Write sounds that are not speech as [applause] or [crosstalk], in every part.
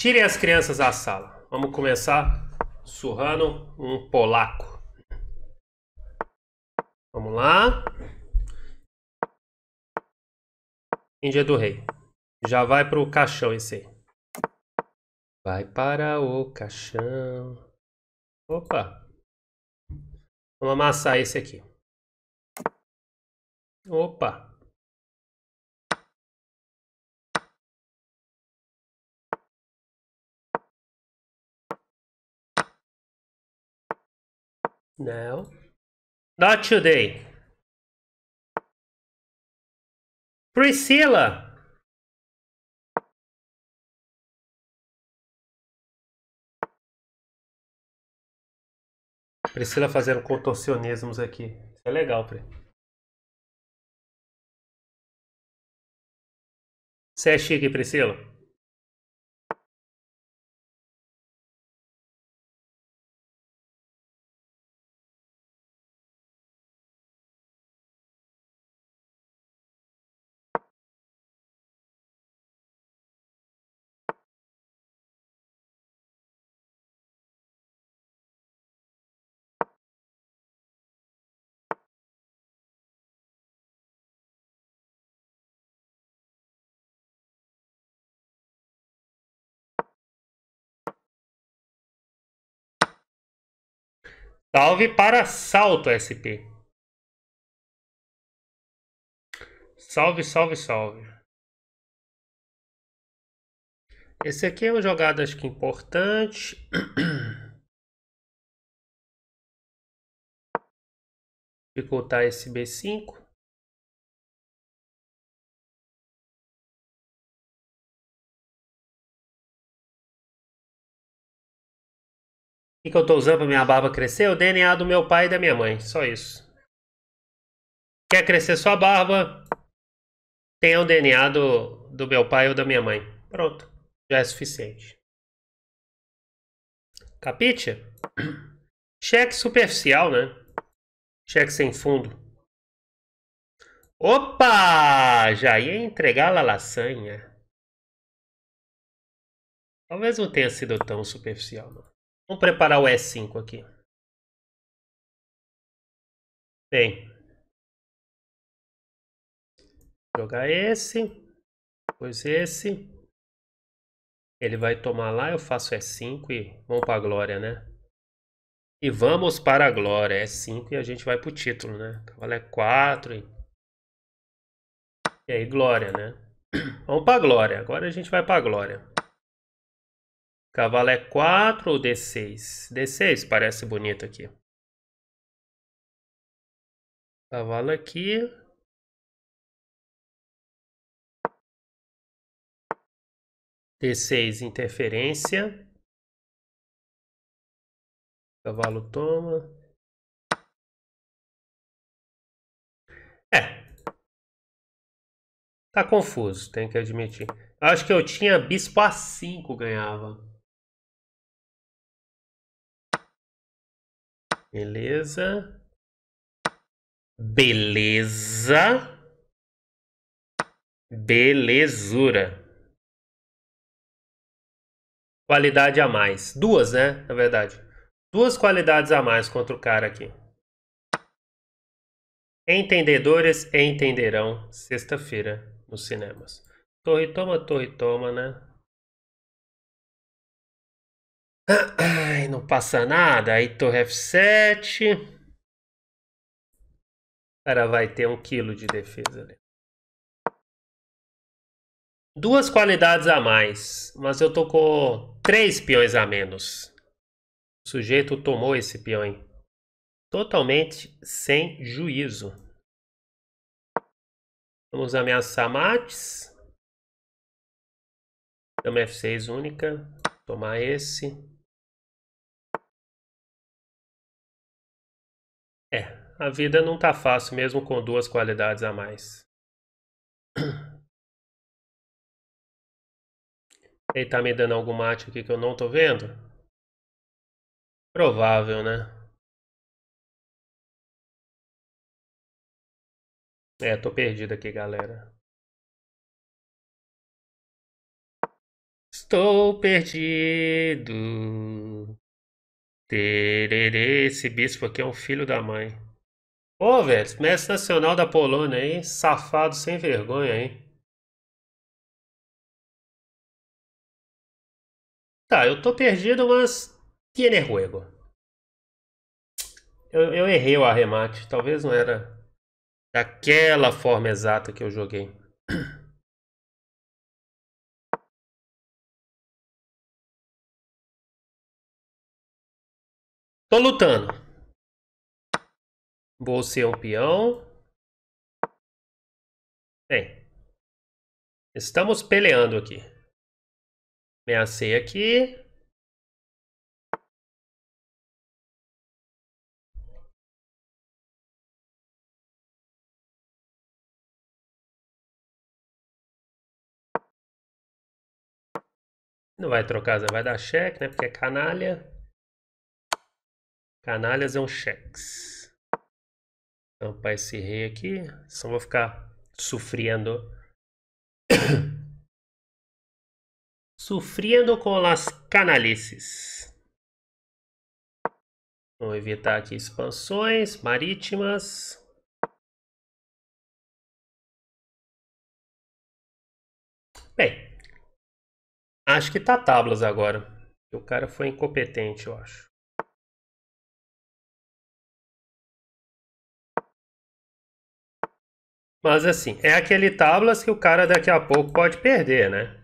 Tirem as crianças da sala. Vamos começar surrando um polaco. Vamos lá. Índia do Rei. Já vai pro caixão esse aí. Vai para o caixão. Opa. Vamos amassar esse aqui. Opa. Não. Not today. Priscila. Priscila fazendo contorcionismos aqui. Isso é legal, Pri. Você é chique, Priscila. Salve para Salto SP. Salve, salve, salve. Esse aqui é uma jogada acho que importante. [clears throat] Dificultar esse B5. que, que eu tô usando pra minha barba crescer? É o DNA do meu pai e da minha mãe, só isso. Quer crescer sua barba? Tenha o DNA do, do meu pai ou da minha mãe. Pronto, já é suficiente. Capite? Cheque superficial, né? Cheque sem fundo. Opa! Já ia entregar a lasanha. Talvez não tenha sido tão superficial, não. Vamos preparar o E5 aqui. Bem. Jogar esse. Depois esse. Ele vai tomar lá, eu faço E5 e vamos para a glória, né? E vamos para a glória. E5 e a gente vai para o título, né? Cavalo é 4 E... e aí, glória, né? [clears throat] Vamos para a glória. Agora a gente vai para a glória. Cavalo é 4 ou D6? D6 parece bonito aqui. Cavalo aqui. D6, interferência. Cavalo toma. É. Tá confuso, tem que admitir. Acho que eu tinha bispo A5 ganhava. Beleza. Beleza. Belezura. Qualidade a mais. Duas, né? Na verdade. Duas qualidades a mais contra o cara aqui. Entendedores entenderão sexta-feira nos cinemas. Torre toma, torre toma, né? Ai, não passa nada. Aí torre F7. O cara vai ter um quilo de defesa ali. Duas qualidades a mais, mas eu tô com três peões a menos. O sujeito tomou esse peão hein? totalmente sem juízo. Vamos ameaçar mates. Dama F6 única. Tomar esse. a vida não tá fácil mesmo com duas qualidades a mais. [clears throat] Ele tá me dando algum mate aqui que eu não tô vendo? Provável, né? É, tô perdido aqui, galera. Estou perdido. esse bispo aqui é um filho da mãe. Ô, velho, mestre nacional da Polônia aí, safado sem vergonha, hein? Tá, eu tô perdido, mas tiene juego. Eu, eu errei o arremate, talvez não era daquela forma exata que eu joguei. Tô lutando. Vou ser um peão. Bem, estamos peleando aqui. Ameacei aqui. Não vai trocar, vai dar cheque, né? Porque é canalha. Canalhas é um cheques tampar esse rei aqui, senão vou ficar sofrendo. [coughs] sofrendo com as canalices. Vou evitar aqui expansões marítimas. Bem, acho que tá tábuas agora. O cara foi incompetente, eu acho. Mas assim, é aquele tablas que o cara daqui a pouco pode perder, né?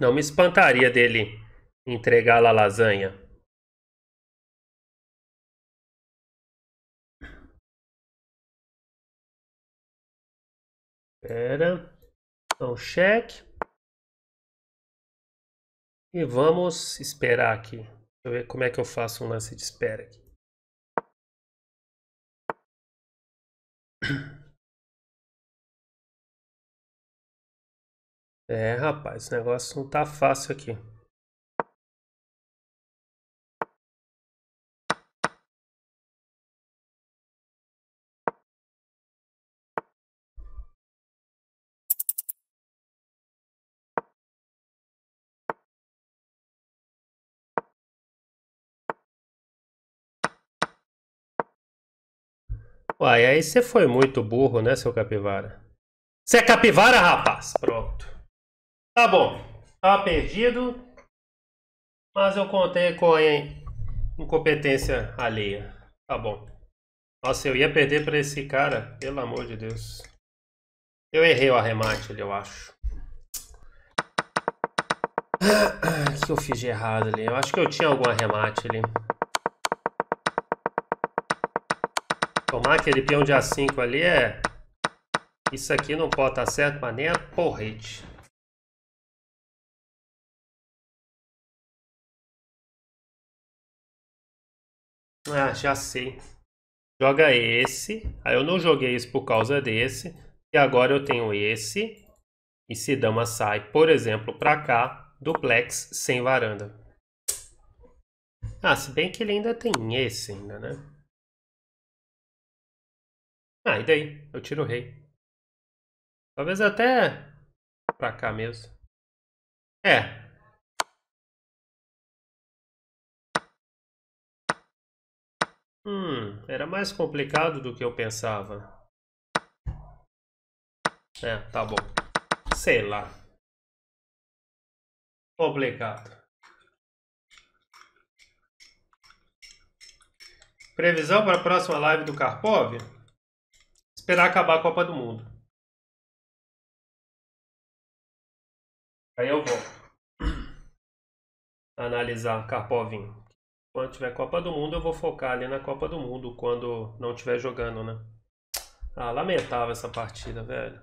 Não me espantaria dele entregar a lasanha. Espera, Então, cheque. E vamos esperar aqui. Deixa eu ver como é que eu faço um lance de espera aqui. É, rapaz, o negócio não tá fácil aqui. Uai, aí você foi muito burro, né, seu capivara? Você é capivara, rapaz? Pronto. Tá bom. Tava perdido. Mas eu contei com a incompetência alheia. Tá bom. Nossa, eu ia perder pra esse cara. Pelo amor de Deus. Eu errei o arremate ali, eu acho. O que eu fiz de errado ali? Eu acho que eu tinha algum arremate ali. Tomar aquele peão de A5 ali é... Isso aqui não pode estar tá certo, mas nem a é porrete. Ah, já sei. Joga esse. Aí eu não joguei isso por causa desse. E agora eu tenho esse. E se dama sai, por exemplo, para cá, duplex sem varanda. Ah, se bem que ele ainda tem esse ainda, né? Ah, e daí? Eu tiro o rei. Talvez até pra cá mesmo. É. Hum, era mais complicado do que eu pensava. É, tá bom. Sei lá. Complicado. Previsão para a próxima live do Karpov? esperar acabar a Copa do Mundo. Aí eu volto. [clears throat] Analisar Karpovin. Quando tiver Copa do Mundo, eu vou focar ali na Copa do Mundo, quando não tiver jogando, né? Ah, lamentável essa partida, velho.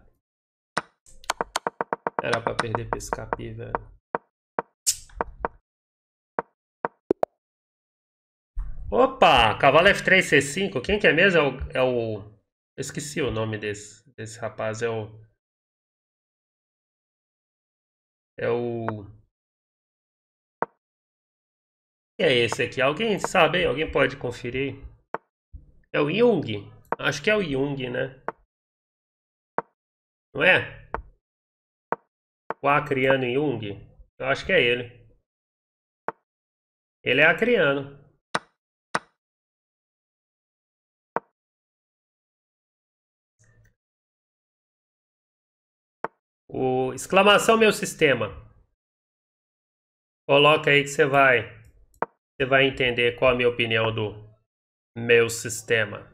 Era pra perder pra esse capi, velho. Opa, cavalo F3, C5, quem que é mesmo? É o, é o eu esqueci o nome desse, desse rapaz. É o. É o. Quem é esse aqui? Alguém sabe Alguém pode conferir? É o Jung. Acho que é o Jung, né? Não é? O Acriano Jung? Eu acho que é ele. Ele é acriano. O exclamação meu sistema. Coloca aí que você vai você vai entender qual a minha opinião do meu sistema.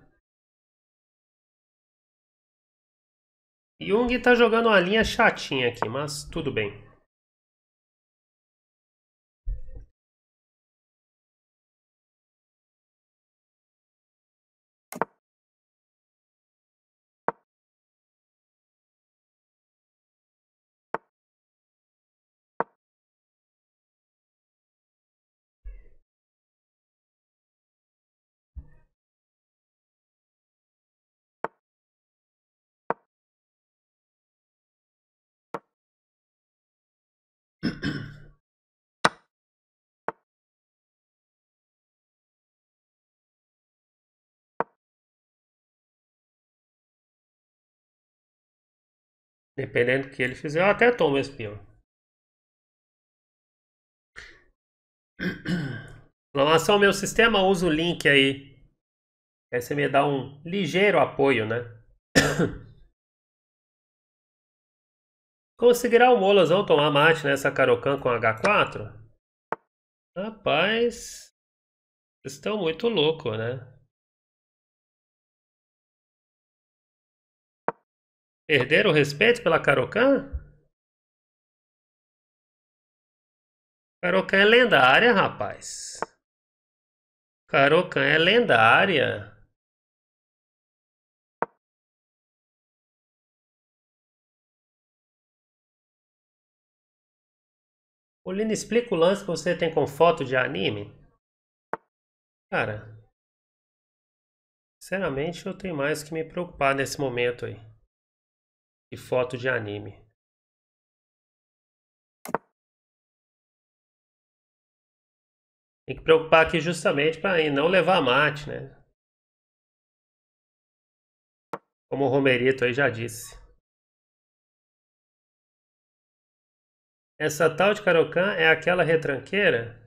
Jung tá jogando uma linha chatinha aqui, mas tudo bem. Dependendo do que ele fizer, eu até tomo esse peão. Exclamação meu sistema, usa o link aí. Aí você me dá um ligeiro apoio, né? [coughs] Conseguirá o Molas tomar mate nessa Karokan com H4? Rapaz, vocês estão muito loucos, né? Perderam o respeito pela Karokan? Karokan é lendária, rapaz. Karokan é lendária. Ô explica o lance que você tem com foto de anime. Cara, sinceramente eu tenho mais que me preocupar nesse momento aí. de foto de anime. Tem que preocupar aqui justamente para não levar mate, né? Como o Romerito aí já disse. Essa tal de Carocan é aquela retranqueira?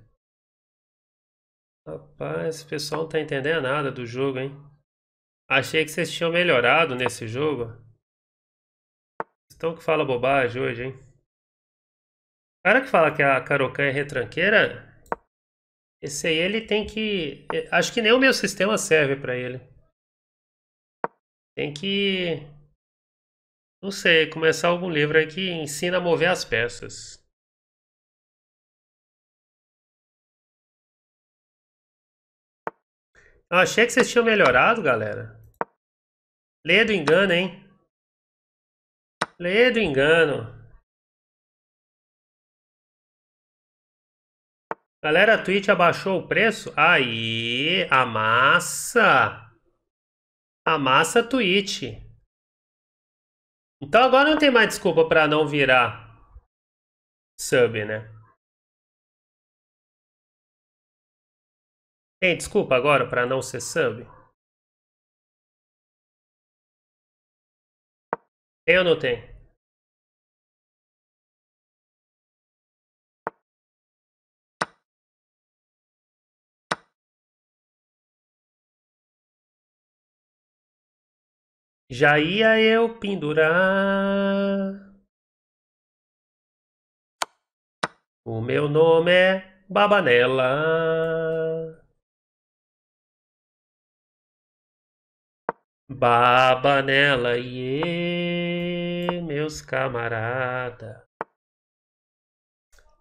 Rapaz, esse pessoal não tá entendendo nada do jogo, hein? Achei que vocês tinham melhorado nesse jogo. Estão que fala bobagem hoje, hein? O cara que fala que a Carocan é retranqueira, esse aí ele tem que. Eh, acho que nem o meu sistema serve para ele. Tem que. Não sei, começar algum livro aí que ensina a mover as peças. Ah, achei que vocês tinham melhorado, galera. Lê do engano, hein? Lê do engano. Galera, a Twitch abaixou o preço? Aí, amassa. Amassa a Twitch. Então agora não tem mais desculpa para não virar sub, né? Tem desculpa agora para não ser sub? Tem ou não tem? Já ia eu pendurar. O meu nome é Babanela. Baba nela, e meus camarada.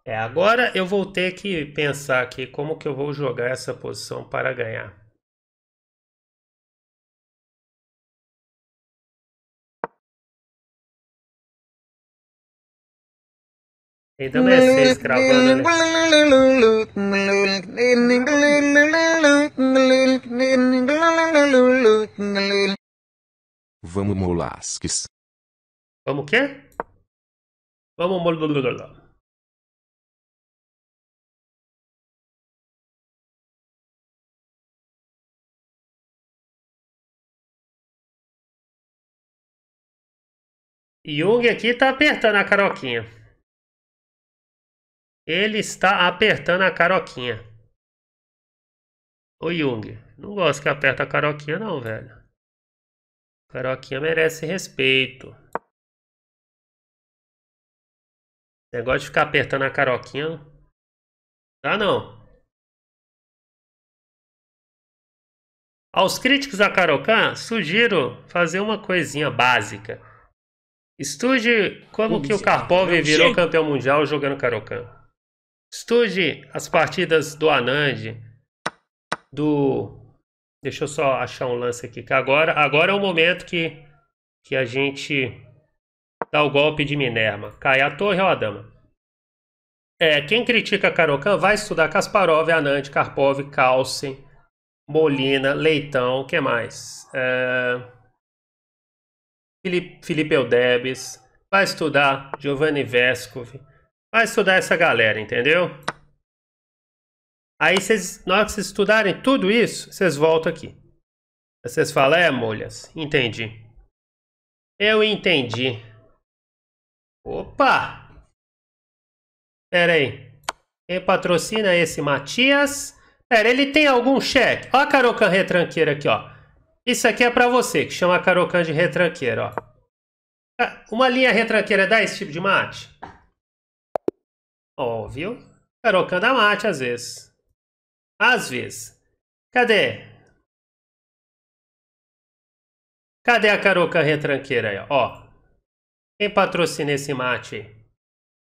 É, agora eu vou ter que pensar aqui como que eu vou jogar essa posição para ganhar. Então é seis cravando, né? Vamos molasques. Vamos o quê? Vamos molasques. Jung aqui tá apertando a caroquinha. Ele está apertando a caroquinha. Ô Jung, não gosto que aperta a caroquinha não, velho. Caroquinha merece respeito. Negócio de ficar apertando a caroquinha. Ah, não. Aos críticos da carocan sugiro fazer uma coisinha básica. Estude como que o Karpov virou campeão mundial jogando Carocã. Estude as partidas do Anand, do. Deixa eu só achar um lance aqui. Que agora, agora é o momento que, que a gente dá o golpe de Minerva. Cai a torre ou a dama? É, quem critica Karokan vai estudar Kasparov, Anand, Karpov, Carlsen, Molina, Leitão, o que mais? É... Felipe, Felipe Eudebes, vai estudar Giovanni Vescovi, vai estudar essa galera, entendeu? Aí, vocês, na hora que vocês estudarem tudo isso, vocês voltam aqui. Vocês falam, é, molhas, entendi. Eu entendi. Opa! Pera aí. Quem patrocina é esse Matias? Pera, ele tem algum cheque? Ó a Carocan retranqueira aqui, ó. Isso aqui é para você, que chama Carocan de retranqueira, ó. Ah, uma linha retranqueira dá esse tipo de mate? Ó, viu? Carocan dá mate às vezes. Às vezes. Cadê? Cadê a caroca retranqueira aí? Ó. Quem patrocina esse mate?